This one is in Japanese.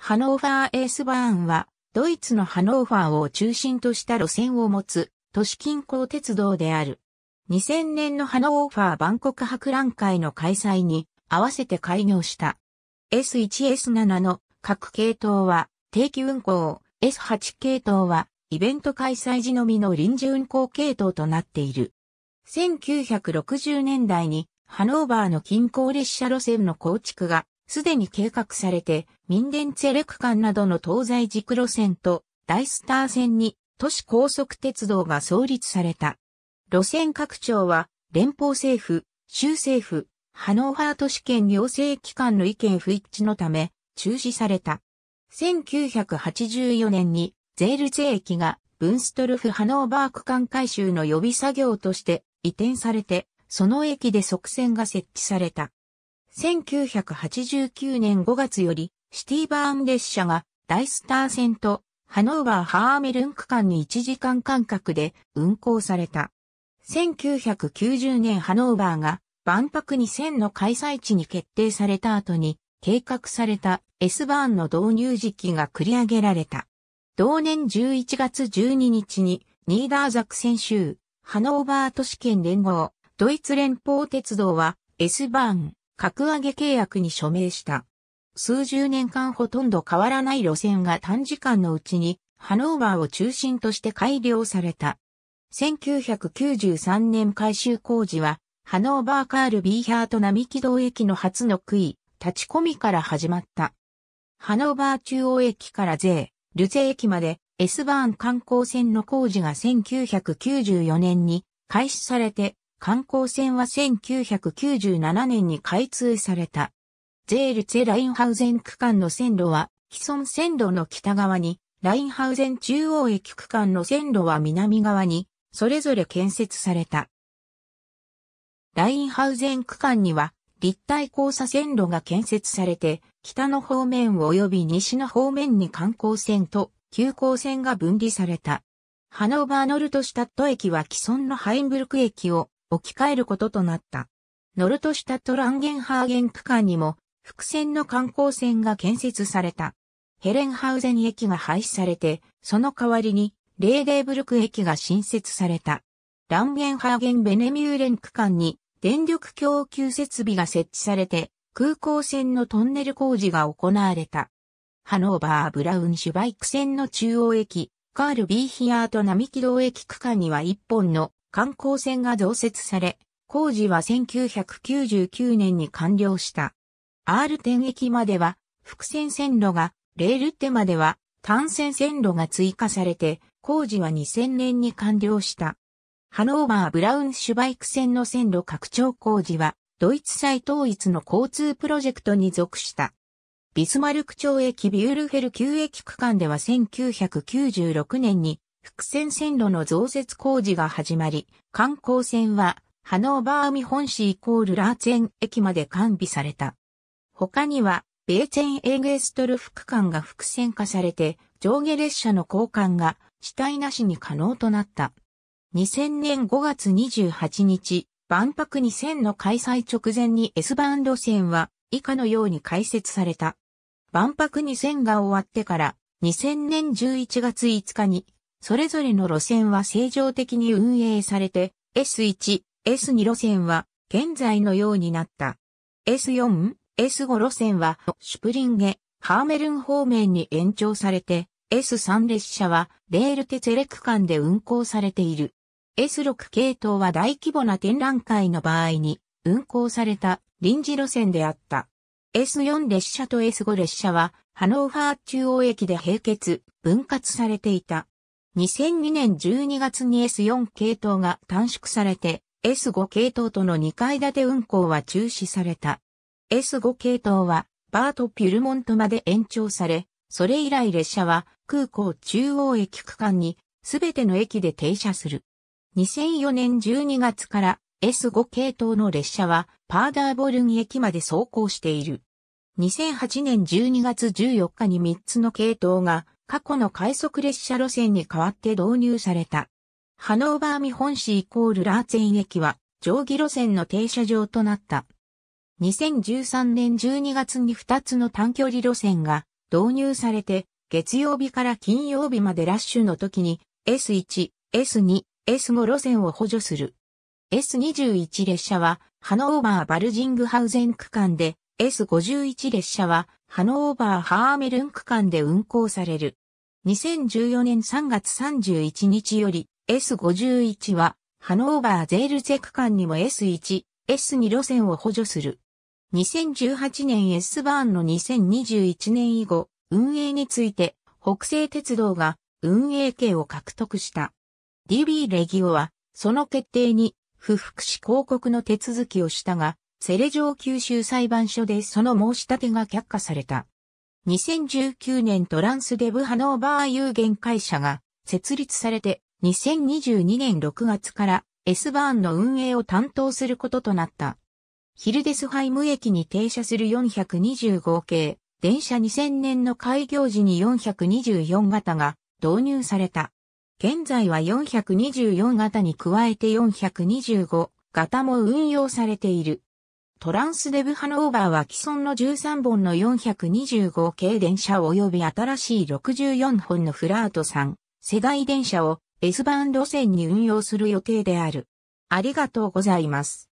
ハノーファーエースバーンは、ドイツのハノーファーを中心とした路線を持つ、都市近郊鉄道である。2000年のハノーファー万国博覧会の開催に合わせて開業した。S1S7 の各系統は定期運行、S8 系統はイベント開催時のみの臨時運行系統となっている。1960年代にハノーバーの近郊列車路線の構築がすでに計画されて、民電ツェレク間などの東西軸路線と大スター線に都市高速鉄道が創立された。路線拡張は連邦政府、州政府、ハノーハー都市圏行政機関の意見不一致のため中止された。1984年にゼールツ駅がブンストルフ・ハノーバー区間改修の予備作業として移転されて、その駅で側線が設置された。1989年5月より、シティバーン列車が、ダイスター線と、ハノーバー・ハーメルン区間に1時間間隔で運行された。1990年ハノーバーが万博2000の開催地に決定された後に計画された S バーンの導入時期が繰り上げられた。同年11月12日にニーダーザクセン州、ハノーバー都市圏連合、ドイツ連邦鉄道は S バーン、格上げ契約に署名した。数十年間ほとんど変わらない路線が短時間のうちにハノーバーを中心として改良された。1993年改修工事は、ハノーバーカールビーヒャート並木道駅の初の区位、立ち込みから始まった。ハノーバー中央駅から税、ルゼ駅まで S バーン観光船の工事が1994年に開始されて観光船は1997年に開通された。ゼールツェ・ラインハウゼン区間の線路は、既存線路の北側に、ラインハウゼン中央駅区間の線路は南側に、それぞれ建設された。ラインハウゼン区間には、立体交差線路が建設されて、北の方面及び西の方面に観光船と急行線が分離された。ハノーバーノルトシュタット駅は既存のハインブルク駅を置き換えることとなった。ノルトシタトランゲンハーゲン区間にも、伏線の観光船が建設された。ヘレンハウゼン駅が廃止されて、その代わりに、レーデーブルク駅が新設された。ランゲンハーゲンベネミューレン区間に電力供給設備が設置されて、空港線のトンネル工事が行われた。ハノーバー・ブラウンシュバイク線の中央駅、カール・ビーヒアート並木道駅区間には一本の観光船が増設され、工事は1999年に完了した。R10 駅までは、複線線路が、レールってまでは、単線線路が追加されて、工事は2000年に完了した。ハノーバー・ブラウン・シュバイク線の線路拡張工事は、ドイツ再統一の交通プロジェクトに属した。ビスマルク町駅ビュールフェル旧駅区間では1996年に複線線路の増設工事が始まり、観光船は、ハノーバーミ本市イコールラーツェン駅まで完備された。他には、ベーツェンエーゲストル副間が複線化されて、上下列車の交換が、死体なしに可能となった。2000年5月28日、万博2000の開催直前に S バン路線は以下のように開設された。万博2000が終わってから2000年11月5日にそれぞれの路線は正常的に運営されて、S1、S2 路線は現在のようになった。S4、S5 路線はシュプリンゲ、ハーメルン方面に延長されて、S3 列車はレールテツレク間で運行されている。S6 系統は大規模な展覧会の場合に運行された臨時路線であった。S4 列車と S5 列車はハノーファー中央駅で並結、分割されていた。2002年12月に S4 系統が短縮されて S5 系統との2階建て運行は中止された。S5 系統はバート・ピュルモントまで延長され、それ以来列車は空港中央駅区間にすべての駅で停車する。2004年12月から S5 系統の列車はパーダーボルン駅まで走行している。2008年12月14日に3つの系統が過去の快速列車路線に代わって導入された。ハノーバー見本市イコールラーツェン駅は上下路線の停車場となった。2013年12月に2つの短距離路線が導入されて、月曜日から金曜日までラッシュの時に S1、S2、S5 路線を補助する。S21 列車はハノーバーバルジングハウゼン区間で、S51 列車はハノーバー・ハーメルン区間で運行される。2014年3月31日より S51 はハノーバー・ゼールゼ区間にも S1、S2 路線を補助する。2018年 S バーンの2021年以後、運営について北西鉄道が運営権を獲得した。DB レギオはその決定に不服し広告の手続きをしたが、セレ上九州裁判所でその申し立てが却下された。2019年トランスデブハノーバー有限会社が設立されて2022年6月から S バーンの運営を担当することとなった。ヒルデスハイム駅に停車する425系、電車2000年の開業時に424型が導入された。現在は424型に加えて425型も運用されている。トランスデブハノーバーは既存の13本の425系電車及び新しい64本のフラート3世代電車を S バーン路線に運用する予定である。ありがとうございます。